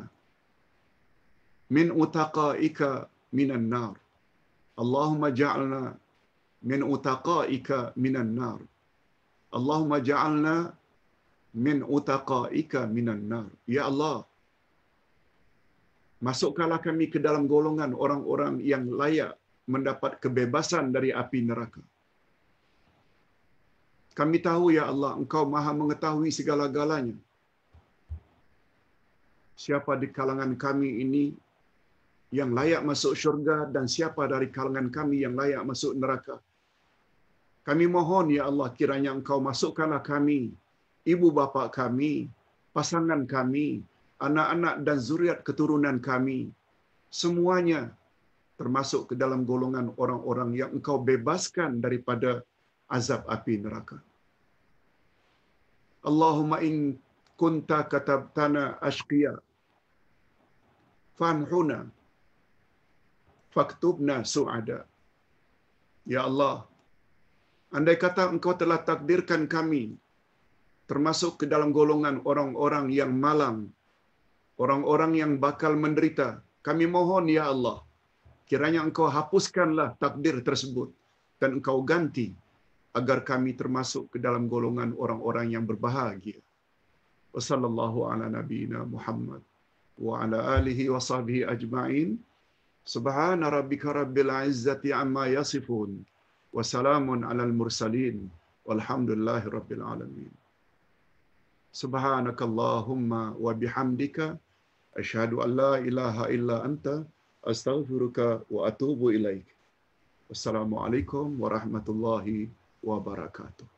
min utaqaika minan nar. Allahumma ja'alna min utaqaika minan nar. Allahumma ja'alna min utaqaika minan nar. Ya Allah, masukkanlah kami ke dalam golongan orang-orang yang layak mendapat kebebasan dari api neraka. Kami tahu ya Allah, Engkau Maha mengetahui segala-galanya. Siapa di kalangan kami ini yang layak masuk syurga dan siapa dari kalangan kami yang layak masuk neraka? Kami mohon ya Allah kiranya engkau masukkanlah kami, ibu bapa kami, pasangan kami, anak-anak dan zuriat keturunan kami, semuanya termasuk ke dalam golongan orang-orang yang engkau bebaskan daripada azab api neraka. Allahumma in kunta katabtana ashqiya fanhuna faktubna su'ada. Ya Allah, Andai kata engkau telah takdirkan kami termasuk ke dalam golongan orang-orang yang malang, orang-orang yang bakal menderita, kami mohon ya Allah, kiranya engkau hapuskanlah takdir tersebut dan engkau ganti agar kami termasuk ke dalam golongan orang-orang yang berbahagia. Wassalamu'alaikum warahmatullahi wabarakatuh. Muhammad wa ala alihi wa sahbihi ajma'in. Subhana rabbika rabbil izzati amma yasifun. وسلام على المرسلين والحمد لله رب العالمين سبحانك اللهم وبحمدك أشهد أن لا إله إلا أنت أستغفرك وأتوب إليك السلام عليكم ورحمة الله وبركاته